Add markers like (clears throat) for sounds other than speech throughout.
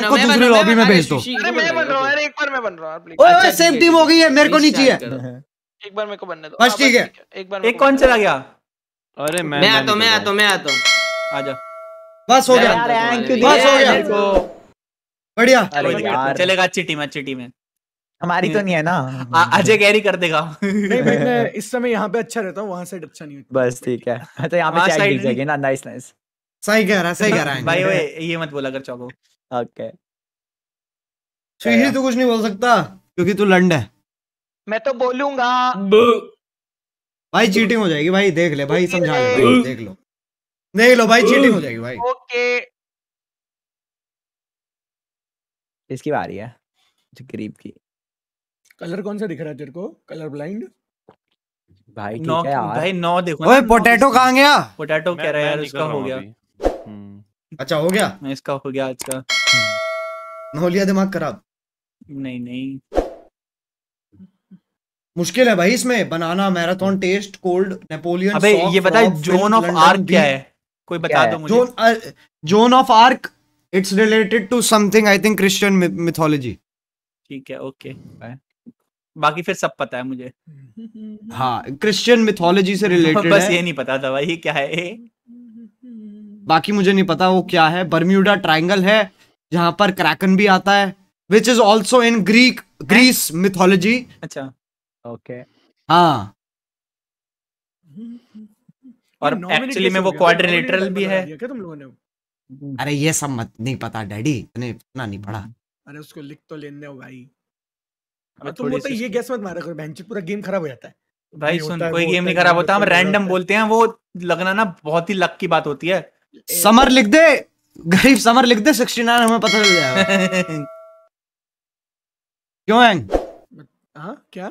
इनको दूसरे लॉबी में भेज दो अरे मैं बन रहा हूं अरे एक बार मैं बन रहा हूं ओए सेम टीम हो गई है मेरे को नहीं चाहिए एक बार मेरे को बनने दो बस हाँ, ठीक है एक बार एक कौन चला गया अरे मैं मैं आता मैं आता मैं आता आजा बस हो गया बस हो गया बढ़िया चलेगा अच्छी टीम अच्छी टीम है हमारी तो नहीं है ना अजय कैरी कर देगा नहीं मैं (laughs) इस समय यहाँ पे अच्छा रहता हूँ वहां से अच्छा नहीं होता बस ठीक है तो यहाँ पे ना नाइस नाइस सही कह रहा सही कह रहा है (laughs) भाई ये मत बोला कर चौको ओके श्रीहरी तू कुछ नहीं बोल सकता क्योंकि तू लंड है मैं तो बोलूंगा भाई चीटिंग हो जाएगी भाई देख ले भाई समझा ले भाई देख लो देख लो भाई चीटिंग हो जाएगी भाई ओके इसकी बारी है गरीब की कलर कौन सा दिख रहा है तेरे को कलर ब्लाइंड भाई ठीक है यार भाई नौ देखो ओए पोटैटो कहां गया पोटैटो कह रहा है यार इसका हो गया अच्छा हो गया मैं इसका हो गया आज का लिया दिमाग खराब नहीं नहीं मुश्किल है भाई इसमें बनाना मैराथन टेस्ट कोल्ड नेपोलियन अबे ये बता जोन ऑफ आर्क क्या है कोई बता दो मुझे Joan Joan of Arc it's related to something I think Christian mythology ठीक है ओके बाकी फिर सब पता है मुझे हाँ क्रिश्चियन मिथोलॉजी से रिलेटेड (laughs) बस ये नहीं पता था भाई क्या है बाकी मुझे नहीं पता वो क्या है बर्म्यूडा ट्रायंगल है जहां पर क्रैकन भी आता है which is also in Greek Greece mythology अच्छा ओके हाँ और एक्चुअली में वो क्वाड्रिलेटरल भी है क्या तुम लोगों ने अरे ये सब मत नहीं पता डैडी इतने इतना नहीं पढ़ा अरे उसको लिख तो लेने हो भाई अरे तुम मतलब तो ये गेस मत मारो करो पूरा गेम खराब हो जाता है भाई सुन कोई गेम नहीं खराब होता हम रैंडम बोलते हैं वो लगना ना बहुत ही लक की बात होती है समर तो लिख दे गरीब समर लिख दे सिक्सटी नाइन हमें पता चल जाएगा क्यों हैंग हाँ क्या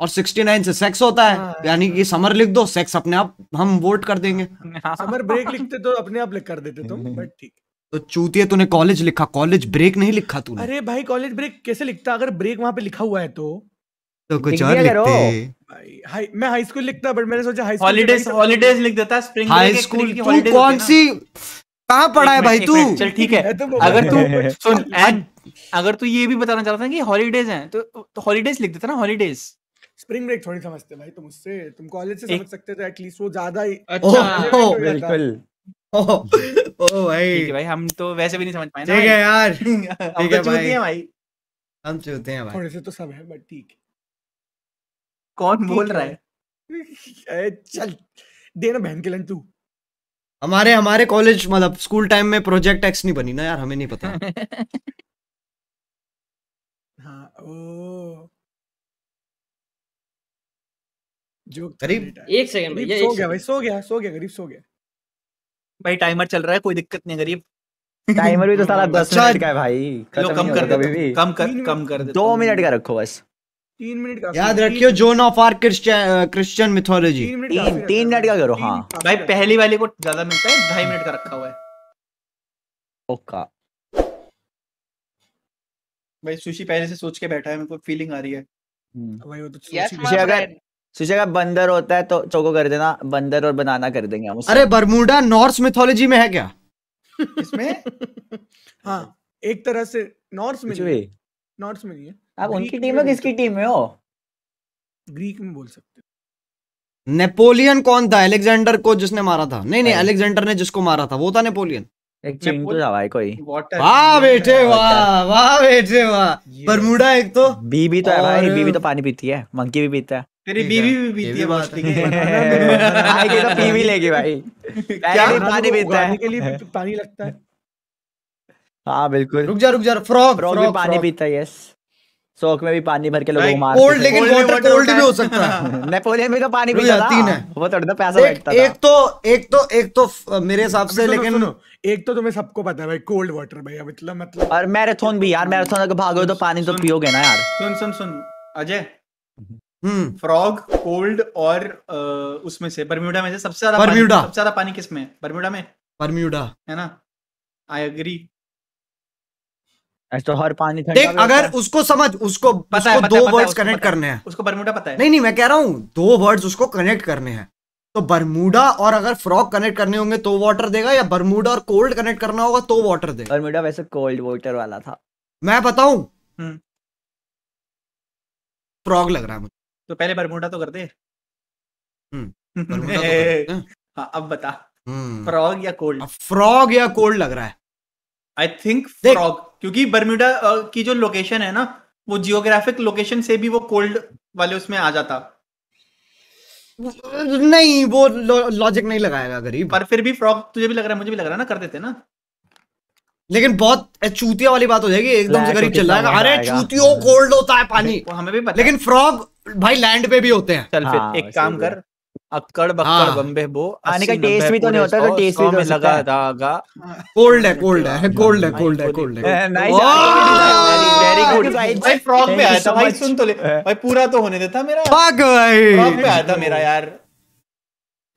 और सिक्सटी नाइन से सेक्स होता है हाँ, यानी कि हाँ। समर लिख दो सेक्स अपने आप हम वोट कर देंगे हाँ। समर ब्रेक लिखते तो अपने आप लिख कर देते तुम बट ठीक तो चूती तूने कॉलेज लिखा कॉलेज ब्रेक नहीं लिखा तूने अरे भाई कॉलेज ब्रेक कैसे लिखता अगर ब्रेक वहां पे लिखा हुआ है तो तो कुछ और लिखते भाई हाई मैं हाई स्कूल लिखता बट मैंने सोचा हाई स्कूल हॉलीडेज हॉलीडेज लिख देता स्प्रिंग हाई स्कूल की कौन सी कहाँ पढ़ा है भाई तू चल ठीक है तो अगर तू सुन एंड (laughs) अगर तू ये भी बताना चाहता था कि हॉलीडेज हैं तो, तो हॉलीडेज लिख देता ना हॉलीडेज स्प्रिंग ब्रेक थोड़ी समझते भाई तुम उससे तुम कॉलेज से समझ सकते थे एटलीस्ट वो ज्यादा ही अच्छा बिल्कुल ओ भाई ठीक है भाई हम तो वैसे भी नहीं समझ पाए (laughs) तो ठीक है यार ठीक है भाई हम चूते हैं भाई थोड़े से तो सब है बट ठीक कौन बोल रहा है (laughs) चल देना बहन के लन तू हमारे हमारे कॉलेज मतलब स्कूल टाइम में प्रोजेक्ट एक्स नहीं बनी ना यार हमें नहीं पता (laughs) हाँ ओ जो करीब एक सेकंड भाई सो गया भाई सो गया सो गया गरीब सो गया भाई टाइमर चल रहा है कोई दिक्कत नहीं गरीब टाइमर (laughs) भी तो साला अच्छा, दस मिनट का है भाई कम कर दे कम कर कम कर दो मिनट का रखो बस तीन मिनट का याद रखियो zone of our Christian mythology तीन मिनट का करो हाँ भाई पहली वाली को ज्यादा मिलता है ढाई मिनट का रखा हुआ है ओका भाई सुशी पहले से सोच के बैठा है मेरे को फीलिंग आ रही है भाई हम्म। वो तो हाँ, सुशी अगर सुशी अगर बंदर होता है तो चोको कर देना बंदर और बनाना कर देंगे हम अरे बरमूडा नॉर्स मिथोलॉजी में है क्या (laughs) इसमें (laughs) हाँ एक तरह से नॉर्स में नॉर्थ में नहीं है आप उनकी टीम हो किसकी टीम में हो ग्रीक में बोल सकते नेपोलियन कौन था अलेक्जेंडर को जिसने मारा था नहीं नहीं अलेक्जेंडर ने जिसको मारा था वो था नेपोलियन एक चीन तो था भाई कोई वाह बेटे वाह वाह बेटे वाह बरमुडा एक तो बीबी तो है भाई बीबी तो पानी पीती है मंकी भी पीता है तेरी बीबी भी पीती है बात ठीक है (laughs) आएगी तो पी लेगी भाई (laughs) क्या पानी पीता है पानी लगता है हाँ बिल्कुल रुक जा रुक जा फ्रॉग फ्रॉग भी पानी पीता है यस सोक में भी पानी भर के लोगों मार कोल्ड लेकिन वाटर कोल्ड भी हो सकता है नेपोलियन (laughs) भी तो पानी पी जाता तीन है वो थोड़ा तो पैसा बैठता एक तो एक तो एक तो मेरे हिसाब से लेकिन एक तो तुम्हें सबको पता है भाई कोल्ड वाटर भैया मतलब मतलब और मैराथन भी यार मैराथन अगर भागो तो पानी तो पियोगे ना यार सुन सुन सुन अजय हम्म फ्रॉग कोल्ड और उसमें से बर्म्यूडा में से सबसे ज्यादा बर्म्यूडा सबसे ज्यादा पानी किसमें बर्म्यूडा में बर्म्यूडा है ना आई एग्री तो हर पानी देख अगर उसको समझ उसको पता है, दो वर्ड्स कनेक्ट करने हैं उसको बरमूडा पता है नहीं नहीं मैं कह रहा हूँ दो वर्ड्स उसको कनेक्ट करने हैं तो बरमूडा और अगर फ्रॉग कनेक्ट करने होंगे तो वाटर देगा या बरमूडा और कोल्ड कनेक्ट करना होगा तो वाटर देगा बरमूडा वैसे कोल्ड वाटर वाला था मैं बताऊं फ्रॉग हम्म। लग रहा है मुझे तो पहले बरमूडा तो कर दे हम्म, (laughs) तो (laughs) हाँ, अब बता फ्रॉग हम्म। या कोल्ड फ्रॉग या कोल्ड लग रहा है आई थिंक फ्रॉग क्योंकि बर्म्यूडा की जो लोकेशन है ना वो जियोग्राफिक लोकेशन से भी वो कोल्ड वाले उसमें आ जाता नहीं वो लॉजिक नहीं लगाएगा गरीब पर फिर भी फ्रॉग तुझे भी लग रहा है मुझे भी लग रहा है ना कर देते ना लेकिन बहुत चूतिया वाली बात हो जाएगी एकदम से गरीब चल जाएगा अरे चूतियों कोल्ड होता है पानी हमें भी पता लेकिन फ्रॉग भाई लैंड पे भी होते हैं चल फिर हाँ, एक काम कर अक्कड़ बक्कड़ हाँ, बम्बे बो आने का टेस्ट भी तो नहीं होता तो टेस्ट भी तो लगा दागा कोल्ड है कोल्ड है कोल्ड हाँ। है कोल्ड हाँ, है कोल्ड है वेरी गुड हाँ, भाई फ्रॉग पे आया था भाई सुन तो ले भाई पूरा तो होने देता मेरा फक भाई फ्रॉग पे आया था मेरा यार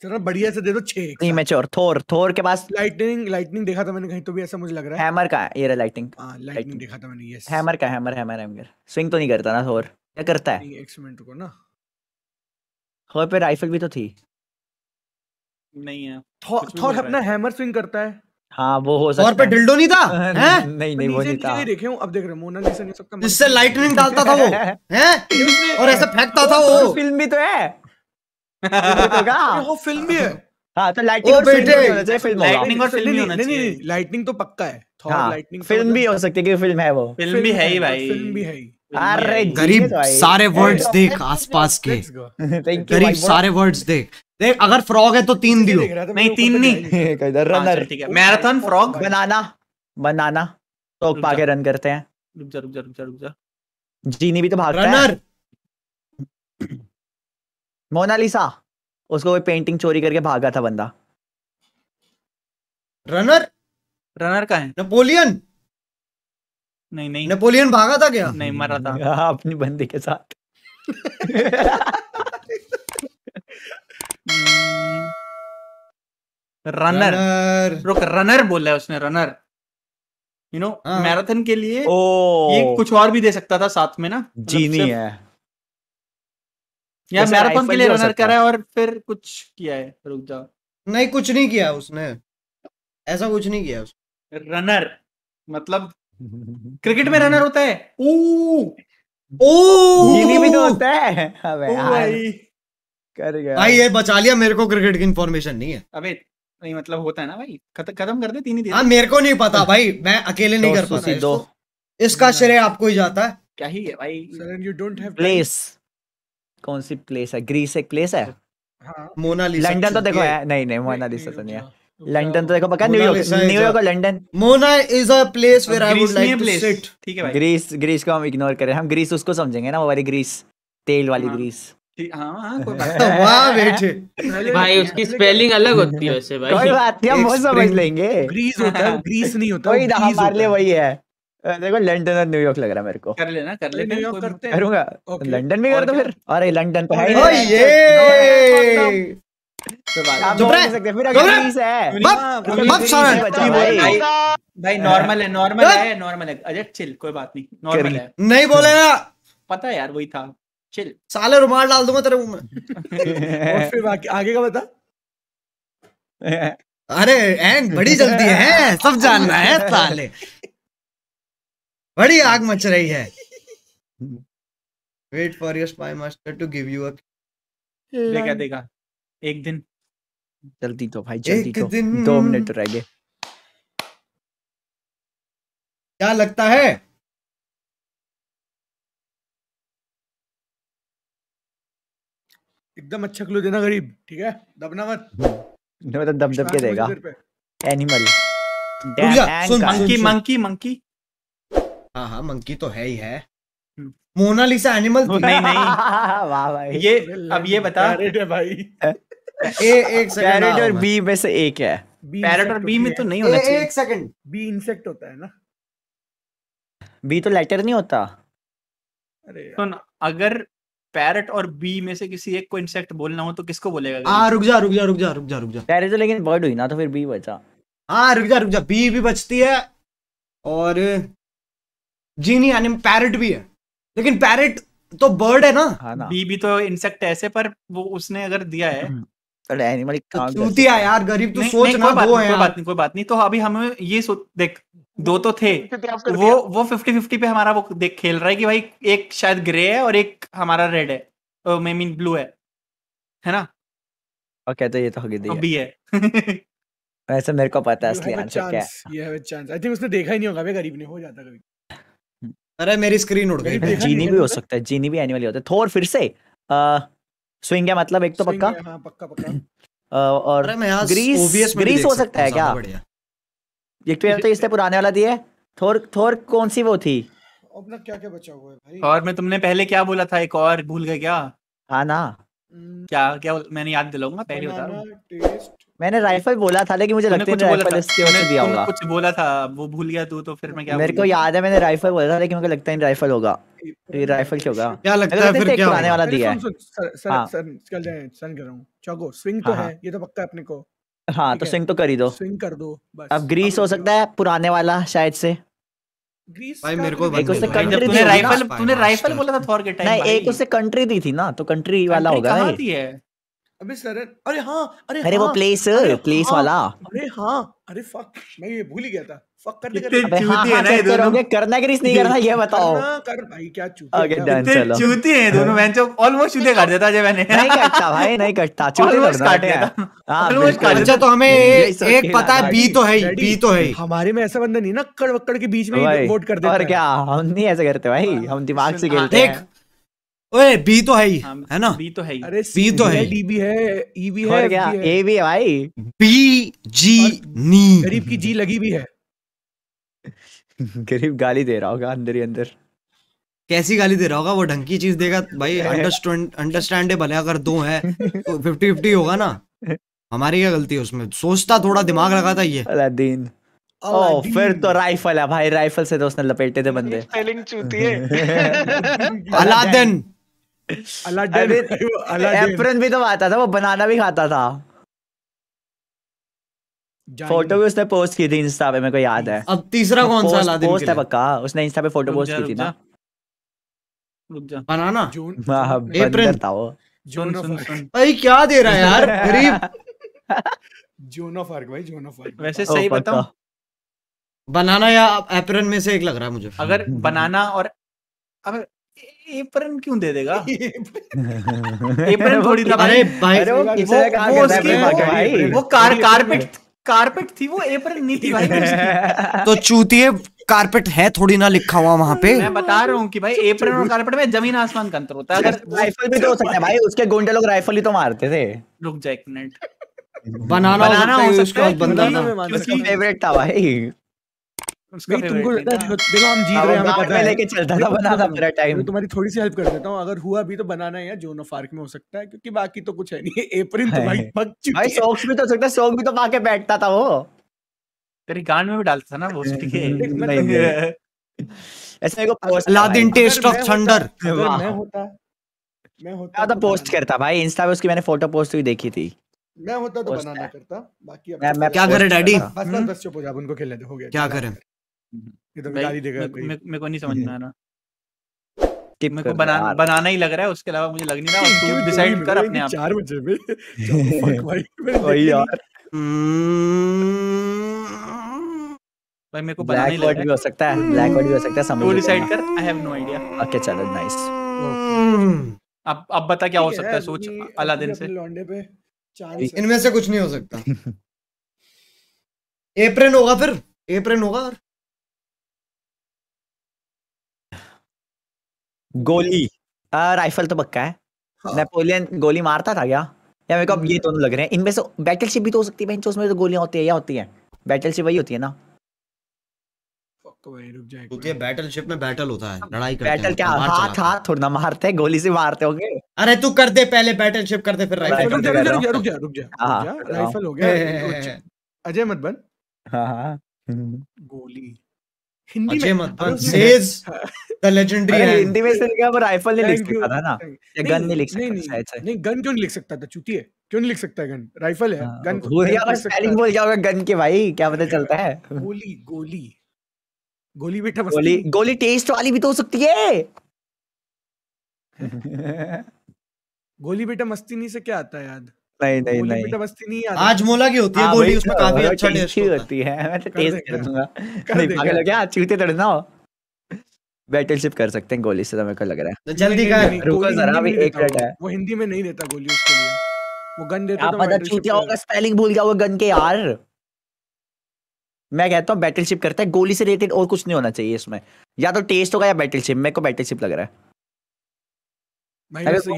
चलो बढ़िया से दे दो छह नहीं मैं चोर थोर थोर के पास लाइटनिंग लाइटनिंग देखा था मैंने कहीं तो भी ऐसा मुझे लग रहा है हैमर का ये रहा लाइटनिंग हां लाइटनिंग देखा था मैंने यस हैमर का हैमर हैमर हैमर स्विंग तो नहीं करता ना थोर क्या करता है एक मिनट रुको ना थॉर पे राइफल भी तो थी नहीं है थॉर अपना हैमर स्विंग करता है हाँ वो हो सकता और पे डिल्डो नहीं था (laughs) हैं नहीं नहीं वो नहीं था देखे हूँ अब देख रहे मोना लिसा नहीं सबका इससे लाइटनिंग डालता था वो (laughs) हैं और ऐसे फेंकता था वो फिल्म भी तो है (laughs) हाँ, वो फिल्म भी है हाँ तो लाइटनिंग और बेटे फिल्म लाइटनिंग और फिल्म नहीं नहीं लाइटनिंग तो पक्का है थॉर लाइटनिंग फिल्म भी हो सकती है कि फिल्म है वो फिल्म भी है ही भाई फिल्म भी है ही अरे गरीब सारे वर्ड्स देख आसपास के (laughs) गरीब सारे वर्ड्स देख देख अगर फ्रॉग है तो तीन दियो नहीं तीन नहीं मैराथन फ्रॉग बनाना बनाना तो आगे रन करते हैं रुक जा रुक जा रुक जा रुक जा जीनी भी तो भाग रहा है (clears throat) मोनालिसा उसको कोई पेंटिंग चोरी करके भागा था बंदा रनर रनर का है नेपोलियन नहीं नहीं नेपोलियन भागा था क्या नहीं मरा था (laughs) हाँ, अपनी बंदी के साथ हम्म। रनर रुक रनर बोला है उसने रनर यू नो हाँ। मैराथन के लिए ओ, ये कुछ और भी दे सकता था साथ में ना मतलब जीनी है या मैराथन के लिए रनर करा है और फिर कुछ किया है रुक जाओ नहीं कुछ नहीं किया उसने ऐसा कुछ नहीं किया उसने रनर मतलब क्रिकेट में रनर होता है ओ ओ ये भी तो होता है अबे भाई कर गया भाई ये बचा लिया मेरे को क्रिकेट की इंफॉर्मेशन नहीं है अबे नहीं मतलब होता है ना भाई खत्म कर दे तीन ही दिन हां मेरे को नहीं पता भाई मैं अकेले नहीं कर पाता दो इसका श्रेय आपको ही जाता है क्या ही है भाई sir you don't have place कौन सी प्लेस है ग्रीस एक प्लेस है हां मोनालिसा लंदन तो देखो है नहीं नहीं मोनालिसा तो नहीं है अच्छा। लंडन तो देखो पक्का न्यूयॉर्क न्यूयॉर्क और London Mona is a place where I would like to sit ठीक है भाई ग्रीस ग्रीस को हम इग्नोर करें हम ग्रीस उसको समझेंगे ना वो वाली ग्रीस तेल वाली ग्रीस लंडन वही है देखो और न्यूयॉर्क लग रहा है मेरे को कर लेना कर ले न्यूयॉर्क करते करूंगा लंडन भी कर दो फिर अरे लंडन पे है तो तो नहीं पता रुमाल डाल दूंगा तेरे मुंह में (laughs) आगे का बता (laughs) अरे एंड बड़ी जल्दी है सब जानना है साले बड़ी आग मच रही है wait for your spy master to give you a देखा देखा एक दिन जल्दी तो भाई जल्दी तो दिन... दो मिनट रह गए क्या लगता है एकदम अच्छा क्लू देना गरीब ठीक है दबना मत मतलब दब दब के देगा एनिमल मंकी मंकी मंकी हाँ हाँ मंकी तो है ही है मोनालिसा एनिमल नहीं नहीं (laughs) वाह भाई ये अब ये बता रहे भाई (laughs) ए और बी में से एक है पैरेट और बी में तो नहीं होना चाहिए एक सेकंड बी इंसेक्ट होता है ना बी तो लेटर नहीं होता अरे सुन अगर पैरट और बी में से किसी एक को इंसेक्ट बोलना हो तो किसको बोलेगा हाँ रुक जा रुक जा रुक जा रुक जा रुक जा पैरट तो लेकिन बर्ड हुई ना तो फिर बी बचा हाँ रुक जा रुक जा बी भी बचती है और जीनी यानी पैरट भी है लेकिन पैरट तो बर्ड है ना। बी हाँ भी तो इंसेक्ट ऐसे पर वो उसने अगर दिया है हम्म। तो तो यार गरीब तू तो सोच ना दो कोई बात नहीं कोई बात नहीं तो अभी हमें ये देख दो तो थे वो वो फिफ्टी फिफ्टी पे हमारा वो देख खेल रहा है कि भाई एक शायद ग्रे है और एक हमारा रेड है मैं मीन ब्लू है है ना और कहते ये तो हगी दी अभी है (laughs) वैसे मेरे को पता है असली आंसर क्या है ये have a chance I think उसने देखा ही नहीं होगा गरीब ने हो जाता कभी हम्म। अरे मेरी स्क्रीन उड़ गई जीनी भी हो सकता है जीनी भी एनिमल ही होता है थोर फिर से स्विंग है मतलब एक तो हाँ, पक्का पक्का पक्का (clears throat) और ग्रीस ग्रीस हो सकता है क्या एक तो तो इससे पुराने वाला दिए थोर थोर कौन सी वो थी अपना क्या क्या बचा हुआ है भाई और मैं तुमने पहले क्या बोला था एक और भूल गए क्या हाँ ना हम्म। क्या क्या मैंने याद दिलाऊंगा पहले बता रहा हूँ टेस्ट मैंने राइफल बोला था लेकिन मुझे लगता है राइफल इसके वजह से दिया होगा कुछ बोला था वो भूल गया तू तो फिर मैं क्या मेरे को याद है मैंने राइफल बोला था लेकिन मुझे लगता है राइफल होगा ये राइफल क्यों होगा क्या लगता है फिर क्या आने वाला दिया है सर सर चल जाए सन कर रहा हूं चौको स्विंग तो हाँ। है ये तो पक्का अपने को हां तो स्विंग तो कर ही दो स्विंग कर दो बस अब ग्रीस हो सकता है पुराने वाला शायद से भाई मेरे को एक उससे कंट्री तूने राइफल तूने राइफल बोला था थॉर के टाइम नहीं एक उससे कंट्री दी थी ना तो कंट्री वाला होगा ना ये अबे सरन अरे हाँ अरे अरे हाँ, वो प्लेसर प्लेस हाँ, वाला अरे हाँ अरे फक मैं ये भूल ही गया था फक कर हाँ हाँ करना कि नहीं करना ये बताओ कर भाई क्या दोनों मैं ऑलमोस्ट चूते कर देता जब मैंने नहीं कटता भाई नहीं कटता (laughs) चूते देता हाँ, अच्छा, तो हमें एक पता है बी तो है बी तो है हमारे में ऐसा बंदा नहीं ना कड़वक्कड़ के बीच में वोट कर देता और क्या हम नहीं ऐसा करते भाई हम दिमाग से खेलते हाँ, हैं ओए बी तो है ही हाँ, है ना बी तो है ही अरे बी तो है डी भी है ई e भी है ए भी है भाई बी जी नी गरीब की जी लगी भी है (laughs) गरीब गाली दे रहा होगा अंदर ही अंदर कैसी गाली दे रहा होगा वो ढंग की चीज देगा भाई अंडरस्टैंडेबल (laughs) है अगर दो है तो फिफ्टी फिफ्टी होगा ना हमारी क्या गलती है उसमें सोचता थोड़ा दिमाग लगा था ये अलादीन ओ फिर तो राइफल है भाई राइफल से तो उसने लपेटे थे बंदे स्पेलिंग (laughs) चूती है अलादीन अलादीन (laughs) भी तो आता था वो बनाना भी खाता था फोटो भी उसने पोस्ट की थी इंस्टा पे मेरे को याद है अब तीसरा कौन सा अलादीन पोस्ट है पक्का उसने इंस्टा पे फोटो पोस्ट की थी ना रुक जा बनाना जून हाँ, हाँ, एप्रिल था वो जून सुन भाई क्या दे रहा है यार (laughs) गरीब जून ऑफ आर्क भाई जून ऑफ आर्क वैसे सही बताऊं बनाना या एप्रन में से एक लग रहा है मुझे अगर (laughs) बनाना और अबे एप्रन क्यों दे देगा एप्रन (laughs) थोड़ी ना अरे भाई अरे वो, वो, उसकी वो कार कारपेट कारपेट थी वो एप्रन नहीं थी भाई (laughs) तो चूतिए कारपेट है थोड़ी ना लिखा हुआ वहां पे मैं बता रहा हूँ कि भाई एप्रन और कारपेट में जमीन आसमान का अंतर होता है अगर राइफल भी तो हो सकता है भाई उसके गोंडे लोग राइफल ही तो मारते थे रुक जा एक मिनट बनाना बनाना हो सकता है बंदा था फेवरेट था भाई हाँ, तुम्हारी थोड़ी सी हेल्प कर देता हूं अगर हुआ भी तो बनाना है जोन ऑफ आर्क में हो सकता है क्योंकि बाकी तो कुछ है नहीं एप्रिन (laughs) तो भाई भाई सॉक्स भी तो सकता है भी तो पाके बैठता था वो तेरी गान में भी डालता था ना वो ठीक है (laughs) मतलब ऐसे को पोस्ट टेस्ट ऑफ थंडर मैं होता मैं होता तो पोस्ट तो करता भाई इंस्टा पे उसकी मैंने फोटो पोस्ट हुई देखी थी मैं होता तो बनाना करता बाकी मैं, तो मैं क्या करे डैडी हम्म। बस बस चुप हो जा उनको खेलने दे हो गया क्या करें हम्म। तो हम्म। बनाना ही लग रहा है उसके अलावा मुझे लग नहीं रहा (laughs) तू डिसाइड कर अपने आप बजे (laughs) हम्म। भाई मेरे को पता नहीं लग भी हो सकता है ब्लैक भी हो सकता है समझ तू डिसाइड कर I have no idea okay चलो नाइस अब अब बता क्या हो सकता है सोच अलादीन से लौंडे पे चांस इनमें से कुछ नहीं हो सकता एप्रन (laughs) होगा फिर एप्रन होगा और गोली आ, राइफल तो पक्का है हाँ। नेपोलियन गोली मारता था क्या या मेरे को अब ये हम्म। दोनों तो लग रहे हैं इनमें से बैटलशिप भी तो हो सकती है उसमें तो गोलियां होती है या होती है बैटलशिप वही होती है ना तो में बैटल होता है लड़ाई करते बैटल क्या हाथ हाथ थोड़ा मारते हैं गोली से मारते होंगे अरे तू कर दे पहले कर दे फिर तो राइफल राइफल हाँ। हो गया (laughs) अजय मत बन हाँ, हाँ। गोली हिंदी में तो हाँ, गोली बेटा टेस्ट वाली भी तो हो सकती है गोली बेटा से क्या आता है याद नहीं नहीं नहीं बस्ती नहीं आता आज मोला की होती है हाँ, गोली उसमें तो, काफी अच्छा टेस्ट होती है मैं टेस्ट तो कर दूंगा नहीं पागल हो गया चूते तड़ना हो बैटलशिप कर सकते हैं गोली से तो मेरे को लग रहा है तो जल्दी कर रुको जरा अभी एक मिनट है वो हिंदी में नहीं देता गोली उसके लिए वो गन तो देता आप पता चूतिया होगा स्पेलिंग भूल गया वो गन के यार मैं कहता हूँ बैटलशिप करता है गोली से रिलेटेड और कुछ नहीं होना चाहिए इसमें या तो टेस्ट होगा या बैटलशिप मेरे को बैटलशिप लग रहा है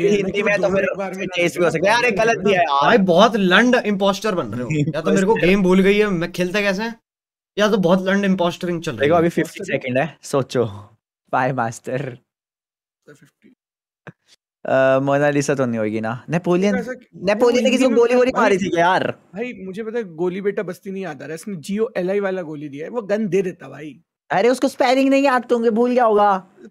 हिंदी में तो फिर टेस्ट भी हो सकता है गलत यार भाई बहुत लंड इंपोस्टर बन रहे हो या तो मेरे को गेम भूल गई है मैं खेलता कैसे या तो बहुत लंड इंपोस्टरिंग चल रही है देखो अभी 50 सेकंड है सोचो पाए मास्टर मोनालिसा तो नहीं होगी ना नेपोलियन नेपोलियन ने किसी को गोली वोली मारी थी यार भाई मुझे पता है गोली बेटा बस्ती नहीं आता रहा इसने जियो एलआई वाला गोली दिया है वो गन दे देता भाई अरे उसको स्पेलिंग नहीं याद तो होंगे भूल गया होगा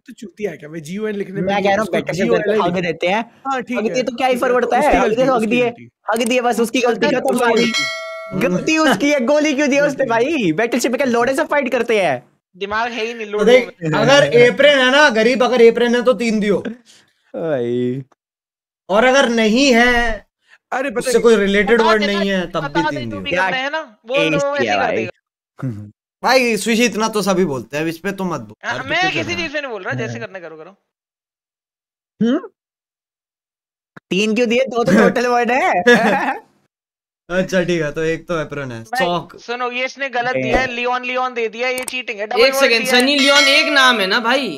तो चूतिया है क्या मैं जीओ एन लिखने मैं कह रहा हूं बेटा से जल्दी तो हग देते हैं हां ठीक है तो क्या ही फर्क पड़ता है हग दिए हग दिए हग दिए बस उसकी गलती खत्म हो गई गलती उसकी है गोली क्यों दी उसने भाई बैटलशिप के लोडे से फाइट करते हैं दिमाग है ही नहीं तो देख अगर एप्रेन (laughs) है ना गरीब अगर एप्रेन है तो तीन दियो और अगर नहीं है अरे उससे कोई रिलेटेड वर्ड नहीं है तब भी तीन दियो भाई (laughs) सुशी इतना तो सभी बोलते हैं इस पे तो मत बोल हाँ, मैं किसी चीज पे नहीं बोल रहा जैसे करने करो करो हम्म? तीन क्यों दिए दो तो टोटल (laughs) वर्ड है अच्छा ठीक है तो एक तो एप्रन है चौक सुनो ये इसने गलत दिया है लियोन लियोन दे दिया ये चीटिंग है एक सेकंड सनी लियोन एक नाम है ना भाई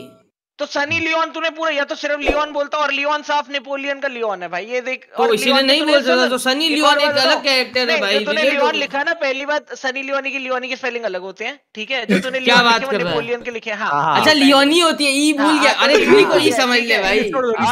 तो सनी लियोन तूने पूरा या तो सिर्फ लियोन बोलता और लियोन साफ नेपोलियन का लियोन है भाई ये देख तो इसीलिए नहीं तो बोल सकता तो सनी लियोन एक अलग कैरेक्टर है भाई तूने लियोन लिखा ना पहली बात सनी लियोनी की लियोनी की स्पेलिंग अलग होते हैं ठीक है जो तूने (laughs) क्या बात कर नेपोलियन के लिखे हां हाँ, हाँ, अच्छा लियोनी होती है ई भूल हाँ, गया अरे थ्री तो को ही समझ ले (laughs) भाई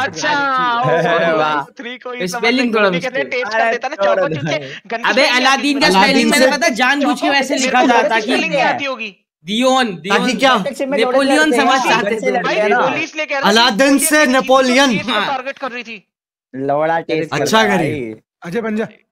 अच्छा थ्री को ही अच्छा, स्पेलिंग (laughs) तो थोड़ा कहते टेस्ट कर देता ना चौपट चूचे अबे अलादीन का स्पेलिंग मैंने पता जानबूझ के वैसे लिखा था ताकि आती होगी दियोन ताकि क्या नेपोलियन समझ चाहते थे अलादीन से नेपोलियन टारगेट हाँ। कर रही थी लवड़ा अच्छा करी अजय पंजा